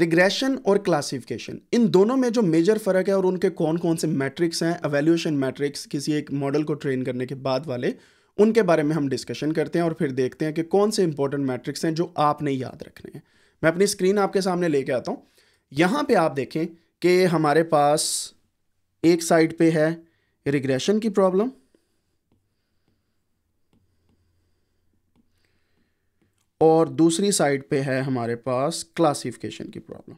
regression और classification इन दोनों में जो मेजर फ़र्क है और उनके कौन कौन से मैट्रिक्स हैं अवेल्यूशन मैट्रिक्स किसी एक मॉडल को ट्रेन करने के बाद वाले उनके बारे में हम डिस्कशन करते हैं और फिर देखते हैं कि कौन से इंपॉर्टेंट मैट्रिक्स हैं जो आपने याद रखने हैं मैं अपनी स्क्रीन आपके सामने लेके आता हूँ यहाँ पे आप देखें कि हमारे पास एक साइड पे है रिग्रेशन की प्रॉब्लम और दूसरी साइड पे है हमारे पास क्लासिफिकेशन की प्रॉब्लम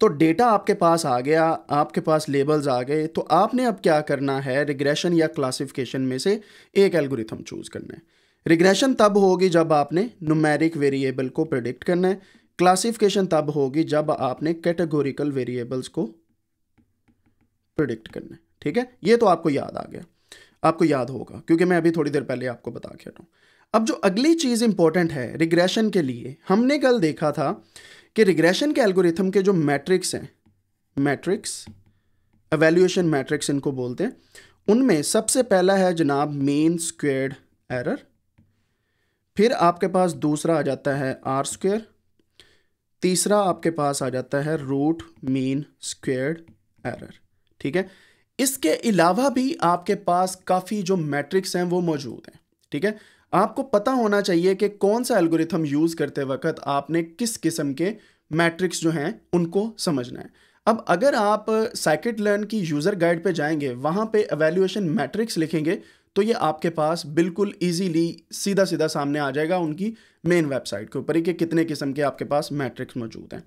तो डेटा आपके पास आ गया आपके पास लेबल्स आ गए तो आपने अब क्या करना है रिग्रेशन या क्लासिफिकेशन में से एक एल्गोरिथम चूज़ करना है रिग्रेशन तब होगी जब आपने नुमेरिक वेरिएबल को प्रिडिक्ट करना है क्लासिफिकेशन तब होगी जब आपने कैटेगोरिकल वेरिएबल्स को प्रिडिक्ट करना है ठीक है ये तो आपको याद आ गया आपको याद होगा क्योंकि मैं अभी थोड़ी देर पहले आपको बता के रहा अब जो अगली चीज़ इंपॉर्टेंट है रिग्रेशन के लिए हमने कल देखा था कि रिग्रेशन के एल्गोरिथम के जो मैट्रिक्स हैं मैट्रिक्स एवेल्यूएशन मैट्रिक्स इनको बोलते हैं उनमें सबसे पहला है जनाब मेन स्क्वेयर्ड एरर फिर आपके पास दूसरा आ जाता है आर स्क्वेयर तीसरा आपके पास आ जाता है रूट मीन स्क्वेयर्ड एरर ठीक है इसके अलावा भी आपके पास काफ़ी जो मैट्रिक्स हैं वो मौजूद हैं ठीक है आपको पता होना चाहिए कि कौन सा एल्गोरिथम यूज़ करते वक्त आपने किस किस्म के मैट्रिक्स जो हैं उनको समझना है अब अगर आप साइकिट लर्न की यूज़र गाइड पे जाएंगे वहाँ पे एवेल्यूएशन मैट्रिक्स लिखेंगे तो ये आपके पास बिल्कुल इजीली सीधा सीधा सामने आ जाएगा उनकी मेन वेबसाइट के ऊपर कि कितने किस्म के आपके पास मैट्रिक्स मौजूद हैं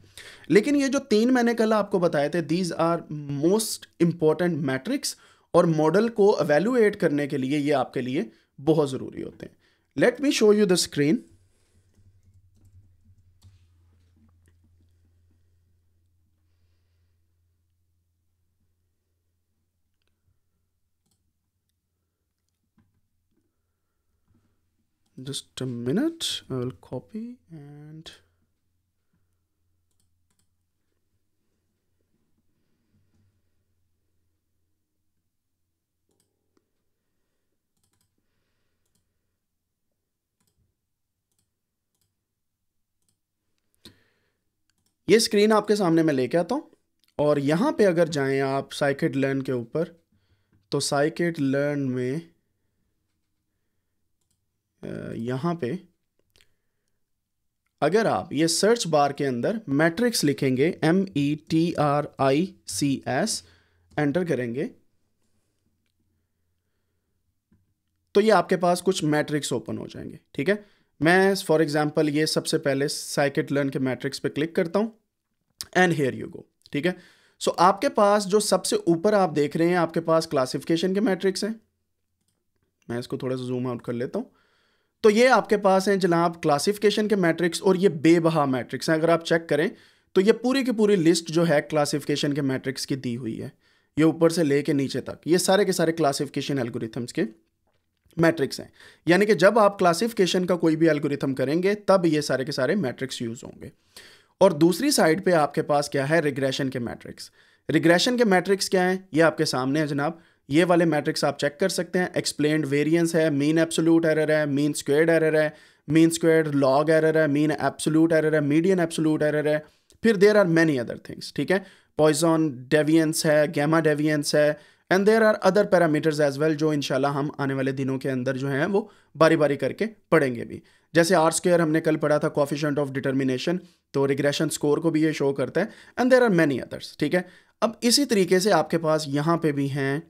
लेकिन ये जो तीन मैंने कल आपको बताए थे these are most important metrics और मॉडल को अवेल्यूएट करने के लिए ये आपके लिए बहुत ज़रूरी होते हैं let me show you the screen just a minute I will copy and ये स्क्रीन आपके सामने मैं लेके आता हूँ और यहाँ पे अगर जाएं आप साइकेट लर्न के ऊपर तो साइकेट लर्न में यहाँ पे अगर आप ये सर्च बार के अंदर मैट्रिक्स लिखेंगे M E T R I C S enter करेंगे तो ये आपके पास कुछ मैट्रिक्स ओपन हो जाएंगे ठीक है मैं फॉर एग्जांपल ये सबसे पहले साइकिट लर्न के मैट्रिक्स पे क्लिक करता हूं एंड हेयर यू गो ठीक है सो so, आपके पास जो सबसे ऊपर आप देख रहे हैं आपके पास क्लासिफिकेशन के मैट्रिक्स हैं मैं इसको थोड़ा सा जूम आउट कर लेता हूं तो ये आपके पास हैं जनाब क्लासिफिकेशन के मैट्रिक्स और ये बेबहा मैट्रिक्स हैं अगर आप चेक करें तो ये पूरी की पूरी लिस्ट जो है क्लासिफिकेशन के मैट्रिक्स की दी हुई है ये ऊपर से लेके नीचे तक ये सारे के सारे क्लासिफिकेशन एल्गोरिथम्स के मैट्रिक्स हैं यानी कि जब आप क्लासिफिकेशन का कोई भी एल्गोरिथम करेंगे तब ये सारे के सारे मैट्रिक्स यूज़ होंगे और दूसरी साइड पर आपके पास क्या है रिग्रेशन के मैट्रिक्स रिग्रेशन के मैट्रिक्स क्या हैं ये आपके सामने है जनाब ये वाले मैट्रिक्स आप चेक कर सकते हैं एक्सप्लेन वेरियंस है मीन एप्सोलूट एरर है मीन स्क्वेड एरर है मीन स्क्वेड लॉग एरर है मीन एप्सोलूट एरर है मीडियन एप्सोलूट एरर है फिर there are many other things ठीक है पॉइजन डेवियंस है गैमा डेवियंस है and there are other parameters as well जो इनशाला हम आने वाले दिनों के अंदर जो हैं वो बारी बारी करके पढ़ेंगे भी जैसे आर स्क्वेयर हमने कल पढ़ा था कॉफिशेंट ऑफ डिटर्मिनेशन तो रिग्रेशन स्कोर को भी ये शो करता है and there are many others ठीक है अब इसी तरीके से आपके पास यहाँ पे भी हैं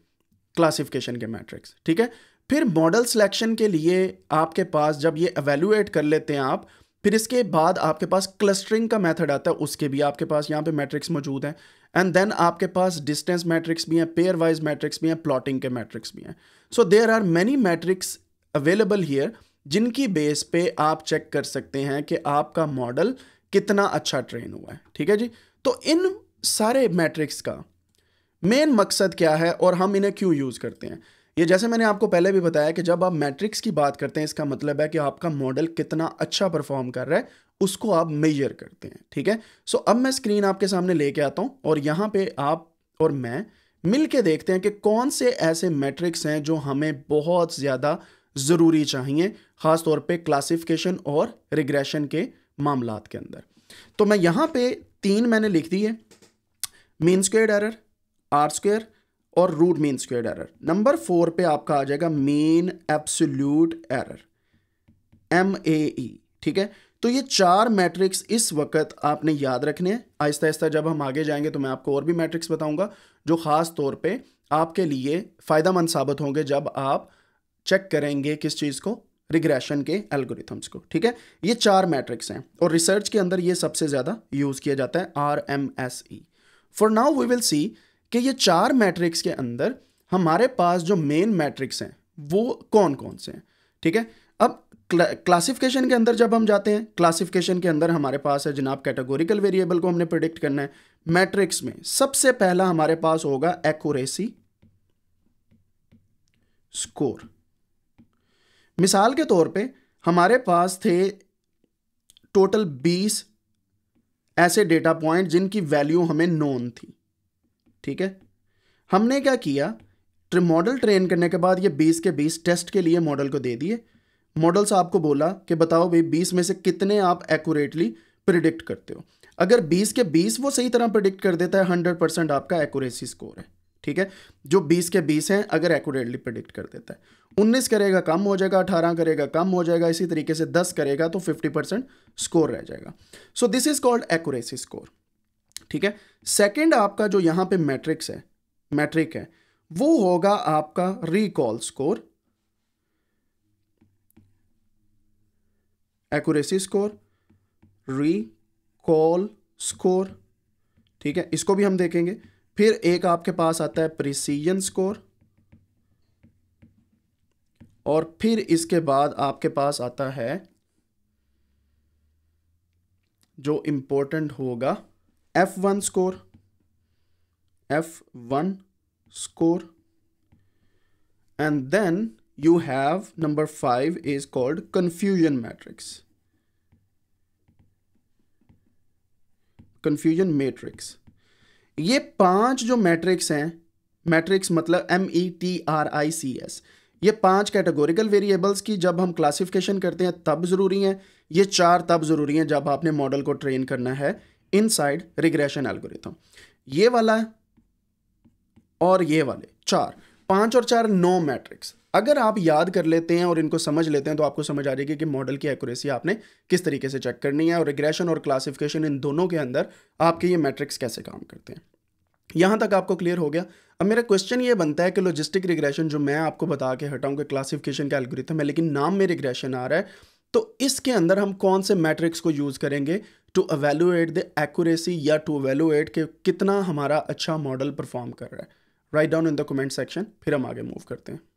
क्लासिफिकेशन के मैट्रिक्स ठीक है फिर मॉडल सिलेक्शन के लिए आपके पास जब ये एवेल्यूएट कर लेते हैं आप फिर इसके बाद आपके पास क्लस्टरिंग का मेथड आता है उसके भी आपके पास यहाँ पे मैट्रिक्स मौजूद हैं एंड देन आपके पास डिस्टेंस मैट्रिक्स भी हैं पेयर वाइज मैट्रिक्स भी हैं प्लॉटिंग के मैट्रिक्स भी हैं so there are many metrics available here जिनकी बेस पे आप चेक कर सकते हैं कि आपका मॉडल कितना अच्छा ट्रेन हुआ है ठीक है जी तो इन सारे मैट्रिक्स का मेन मकसद क्या है और हम इन्हें क्यों यूज़ करते हैं ये जैसे मैंने आपको पहले भी बताया कि जब आप मैट्रिक्स की बात करते हैं इसका मतलब है कि आपका मॉडल कितना अच्छा परफॉर्म कर रहा है उसको आप मेजर करते हैं ठीक है सो अब मैं स्क्रीन आपके सामने लेके आता हूँ और यहाँ पे आप और मैं मिल के देखते हैं कि कौन से ऐसे मैट्रिक्स हैं जो हमें बहुत ज़्यादा ज़रूरी चाहिए ख़ास तौर पे क्लासिफिकेशन और रिग्रेशन के मामला के अंदर तो मैं यहाँ पे तीन मैंने लिख दी है mean squared error R square और root mean square error number four पे आपका आ जाएगा mean absolute error M A E ठीक है तो ये चार मैट्रिक्स इस वक्त आपने याद रखने हैं आहिस्ता आहिस्ता जब हम आगे जाएंगे तो मैं आपको और भी मैट्रिक्स बताऊंगा जो ख़ास तौर पे आपके लिए फ़ायदा मंद साबित होंगे जब आप चेक करेंगे किस चीज़ को रिग्रेशन के एल्गोरिथम्स को ठीक है ये चार मैट्रिक्स हैं और रिसर्च के अंदर ये सबसे ज़्यादा यूज़ किया जाता है R M S E for now we will see कि ये चार मैट्रिक्स के अंदर हमारे पास जो मेन मैट्रिक्स हैं वो कौन कौन से हैं ठीक है अब क्लासिफिकेशन के अंदर जब हम जाते हैं क्लासिफिकेशन के अंदर हमारे पास है जनाब कैटेगोरिकल वेरिएबल को हमने प्रिडिक्ट करना है मैट्रिक्स में सबसे पहला हमारे पास होगा एक्यूरेसी स्कोर मिसाल के तौर पे हमारे पास थे टोटल 20 ऐसे डेटा पॉइंट जिनकी वैल्यू हमें नोन थी ठीक है हमने क्या किया मॉडल ट्रेन करने के बाद ये 20 के 20 टेस्ट के लिए मॉडल को दे दिए मॉडल साहब को बोला कि बताओ भाई 20 में से कितने आप एक्यूरेटली प्रिडिक्ट करते हो अगर 20 के 20 वो सही तरह प्रिडिक्ट कर देता है 100 परसेंट आपका एक्यूरेसी स्कोर है ठीक है जो 20 के 20 हैं अगर एक्यूरेटली प्रिडिक्ट कर देता है 19 करेगा कम हो जाएगा 18 करेगा कम हो जाएगा इसी तरीके से 10 करेगा तो 50 परसेंट स्कोर रह जाएगा so this is called accuracy score ठीक है सेकंड आपका जो यहां पे मैट्रिक्स है मैट्रिक है वो होगा आपका recall score accuracy score recall score ठीक है इसको भी हम देखेंगे फिर एक आपके पास आता है प्रिसीजन स्कोर और फिर इसके बाद आपके पास आता है जो इंपॉर्टेंट होगा F one score F one score and then you have number five is called confusion matrix confusion matrix ये पांच जो मैट्रिक्स हैं मैट्रिक्स मतलब M E T R I C S ये पांच कैटेगोरिकल वेरिएबल्स की जब हम क्लासिफिकेशन करते हैं तब ज़रूरी हैं ये चार तब ज़रूरी हैं जब आपने मॉडल को ट्रेन करना है इनसाइड रिग्रेशन एल्गोरिथम ये वाला और ये वाले चार पांच और चार नौ मैट्रिक्स अगर आप याद कर लेते हैं और इनको समझ लेते हैं तो आपको समझ आ जाएगी कि मॉडल की एक्यूरेसी आपने किस तरीके से चेक करनी है और रिग्रेशन और क्लासिफिकेशन इन दोनों के अंदर आपके ये मैट्रिक्स कैसे काम करते हैं यहां तक आपको क्लियर हो गया अब मेरा क्वेश्चन ये बनता है कि लॉजिस्टिक रिग्रेशन जो मैं आपको बता के हटाऊँ कि क्लासिफिकेशन का एल्गोरिथम है लेकिन नाम में रिग्रेशन आ रहा है तो इसके अंदर हम कौन से मैट्रिक्स को यूज़ करेंगे टू अवेलुएट द एक्यूरेसी या टू अवेलुएट कि कितना हमारा अच्छा मॉडल परफॉर्म कर रहा है write down in the comment section फिर हम आगे मूव करते हैं